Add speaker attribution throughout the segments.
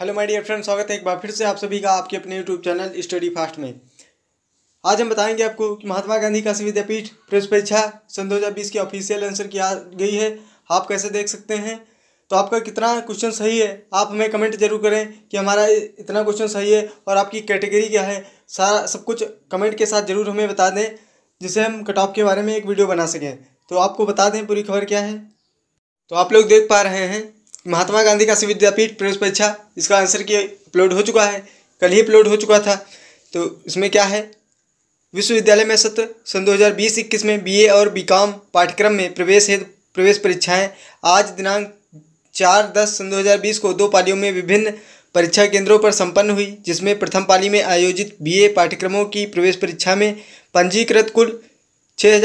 Speaker 1: hello my dear friend स्वागत है एक बार फिर से आप सभी का आपके अपने यूट्यूब चैनल स्टडी फास्ट में आज हम बताएंगे आपको कि महात्मा गांधी सी विद्यापीठ प्रेस परीक्षा सन 2020 की ऑफिशियल आंसर किया गई है आप कैसे देख सकते हैं तो आपका कितना क्वेश्चन सही है आप हमें कमेंट जरूर करें कि हमारा इतना क्वेश्चन सही है और आपकी कैटेगरी क्या है सारा सब कुछ कमेंट के साथ ज़रूर हमें बता दें जिससे हम कट ऑफ के बारे में एक वीडियो बना सकें तो आपको बता दें पूरी खबर क्या है तो आप लोग देख पा रहे हैं महात्मा गांधी का विद्यापीठ प्रवेश परीक्षा इसका आंसर की अपलोड हो चुका है कल ही अपलोड हो चुका था तो इसमें क्या है विश्वविद्यालय में सत्र सन दो हज़ार में बीए और बीकॉम पाठ्यक्रम में प्रवेश हेतु प्रवेश परीक्षाएं आज दिनांक चार दस सन बीस को दो पालियों में विभिन्न परीक्षा केंद्रों पर संपन्न हुई जिसमें प्रथम पाली में आयोजित बीए पाठ्यक्रमों की प्रवेश परीक्षा में पंजीकृत कुल छः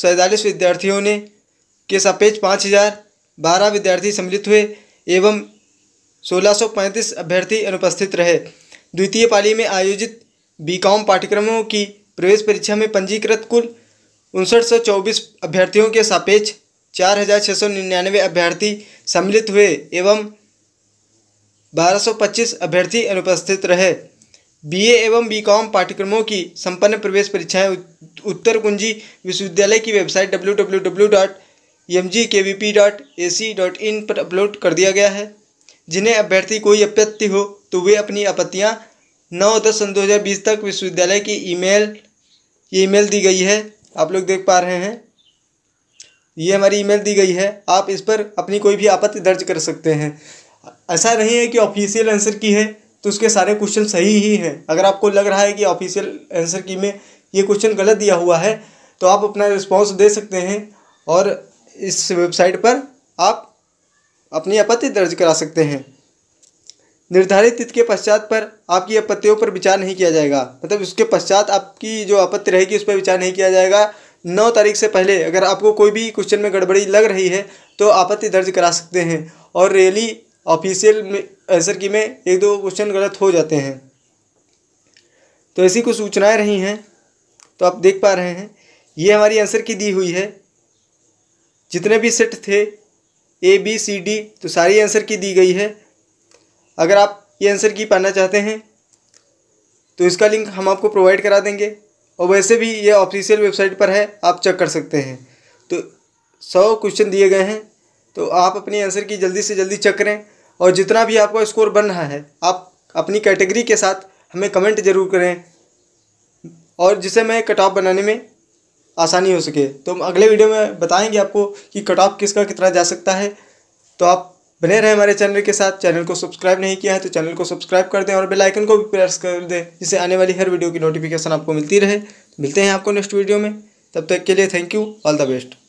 Speaker 1: विद्यार्थियों ने के सापेक्ष पाँच हज़ार बारह विद्यार्थी सम्मिलित हुए एवं 1635 अभ्यर्थी अनुपस्थित रहे द्वितीय पाली में आयोजित बीकॉम पाठ्यक्रमों की प्रवेश परीक्षा में पंजीकृत कुल उनसठ अभ्यर्थियों के सापेक्ष चार हज़ार छः सौ निन्यानवे अभ्यर्थी सम्मिलित हुए एवं 1225 अभ्यर्थी अनुपस्थित रहे बीए एवं बीकॉम पाठ्यक्रमों की संपन्न प्रवेश परीक्षाएं उत्तर कुंजी विश्वविद्यालय की website W W W dot M G K V P dot A C dot in पर अपलोड कर दिया गया है जिन्हें अभ्यर्थी कोई आपत्ति हो तो वे अपनी आपत्तियाँ नौ दस सन दो हज़ार बीस तक विश्वविद्यालय की ईमेल ये ईमेल दी गई है आप लोग देख पा रहे हैं ये हमारी ईमेल दी गई है आप इस पर अपनी कोई भी आपत्ति दर्ज कर सकते हैं ऐसा नहीं है कि ऑफिशियल आंसर की है तो उसके सारे क्वेश्चन सही ही हैं अगर आपको लग रहा है कि ऑफिशियल आंसर की में ये क्वेश्चन गलत दिया हुआ है तो आप अपना रिस्पॉन्स दे सकते हैं और इस वेबसाइट पर आप अपनी आपत्ति दर्ज करा सकते हैं निर्धारित तिथि के पश्चात पर आपकी आपत्तियों पर विचार नहीं किया जाएगा मतलब उसके पश्चात आपकी जो आपत्ति रहेगी उस पर विचार नहीं किया जाएगा नौ तारीख से पहले अगर आपको कोई भी क्वेश्चन में गड़बड़ी लग रही है तो आपत्ति दर्ज करा सकते हैं और रैली ऑफिशियल आंसर की में एक दो क्वेश्चन गलत हो जाते हैं तो ऐसी कुछ सूचनाएँ रही हैं तो आप देख पा रहे हैं ये हमारी आंसर की दी हुई है जितने भी सेट थे ए बी सी डी तो सारी आंसर की दी गई है अगर आप ये आंसर की पाना चाहते हैं तो इसका लिंक हम आपको प्रोवाइड करा देंगे और वैसे भी ये ऑफिशियल वेबसाइट पर है आप चेक कर सकते हैं तो सौ क्वेश्चन दिए गए हैं तो आप अपनी आंसर की जल्दी से जल्दी चेक करें और जितना भी आपका स्कोर बन रहा है आप अपनी कैटेगरी के साथ हमें कमेंट ज़रूर करें और जिसे मैं कट ऑफ बनाने में आसानी हो सके तो हम अगले वीडियो में बताएंगे आपको कि कट ऑफ किसका कितना जा सकता है तो आप बने रहें हमारे चैनल के साथ चैनल को सब्सक्राइब नहीं किया है तो चैनल को सब्सक्राइब कर दें और बेल आइकन को भी प्रेस कर दें जिससे आने वाली हर वीडियो की नोटिफिकेशन आपको मिलती रहे मिलते हैं आपको नेक्स्ट वीडियो में तब तक के लिए thank you all the best